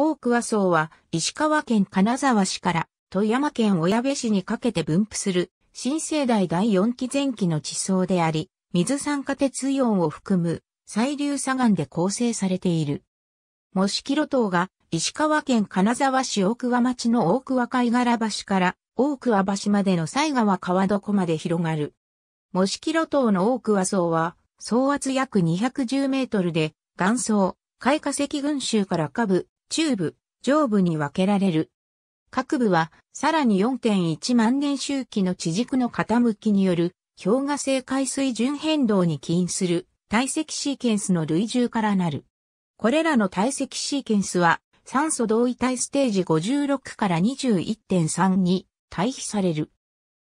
大桑は層は石川県金沢市から富山県小矢部市にかけて分布する新生代第四期前期の地層であり、水酸化鉄イオンを含む細流砂岩で構成されている。模式路島が石川県金沢市大桑町の大桑貝殻橋から大桑橋までの西川川床まで広がる。模式路島の大桑層は総圧約210メートルで岩層、海化石群衆から下部、中部、上部に分けられる。各部は、さらに4.1万年周期の地軸の傾きによる、氷河性海水準変動に起因する、体積シーケンスの類重からなる。これらの体積シーケンスは、酸素同位体ステージ56から21.3に対比される。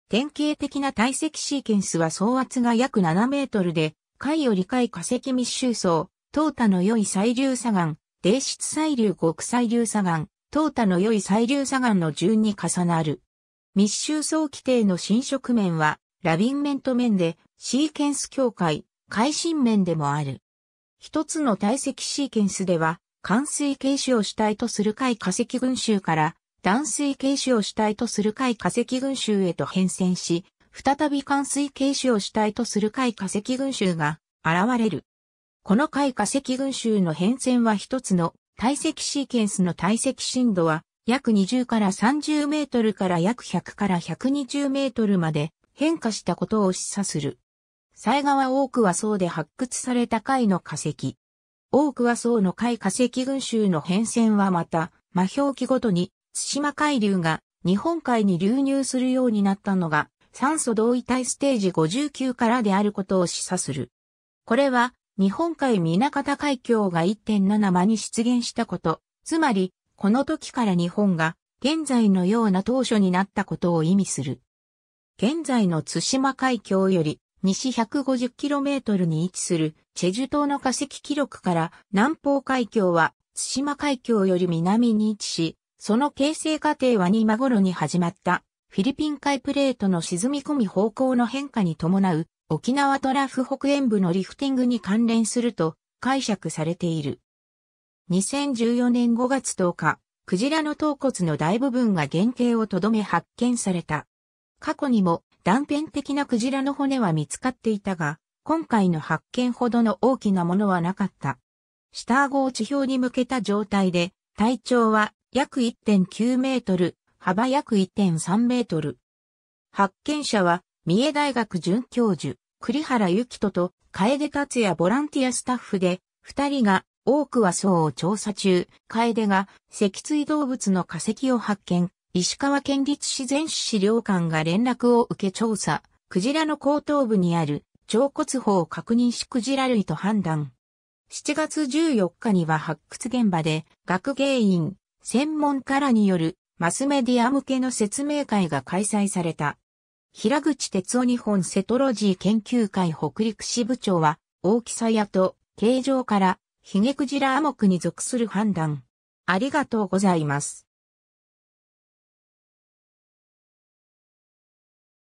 典型的な体積シーケンスは総圧が約7メートルで、海より海化石密集層、淘汰の良い最流砂岩、泥質細流極細流砂岩、淘汰の良い細流砂岩の順に重なる。密集層規定の侵食面は、ラビン面と面で、シーケンス境界、海進面でもある。一つの体積シーケンスでは、関水形種を主体とする海化石群衆から、断水形種を主体とする海化石群衆へと変遷し、再び関水形種を主体とする海化石群衆が現れる。この回化石群衆の変遷は一つの体積シーケンスの体積深度は約20から30メートルから約100から120メートルまで変化したことを示唆する。災害は多くは層で発掘された海の化石。多くは層の海化石群衆の変遷はまた、魔表記ごとに、津島海流が日本海に流入するようになったのが、酸素同位体ステージ59からであることを示唆する。これは、日本海南方海峡が1.7間に出現したこと、つまり、この時から日本が現在のような当初になったことを意味する。現在の津島海峡より西 150km に位置するチェジュ島の化石記録から南方海峡は津島海峡より南に位置し、その形成過程は2間頃に始まったフィリピン海プレートの沈み込み方向の変化に伴う沖縄トラフ北園部のリフティングに関連すると解釈されている。2014年5月10日、クジラの頭骨の大部分が原型をとどめ発見された。過去にも断片的なクジラの骨は見つかっていたが、今回の発見ほどの大きなものはなかった。下顎を地表に向けた状態で、体長は約1.9メートル、幅約1.3メートル。発見者は三重大学准教授、栗原ゆきとと、楓達也ボランティアスタッフで、二人が、多くは層を調査中、楓が、脊椎動物の化石を発見、石川県立自然史資料館が連絡を受け調査、クジラの後頭部にある、腸骨法を確認しクジラ類と判断。7月14日には発掘現場で、学芸員、専門家らによる、マスメディア向けの説明会が開催された。平口哲夫日本セトロジー研究会北陸支部長は、大きさやと形状から、ヒゲクジラアモクに属する判断。ありがとうございます。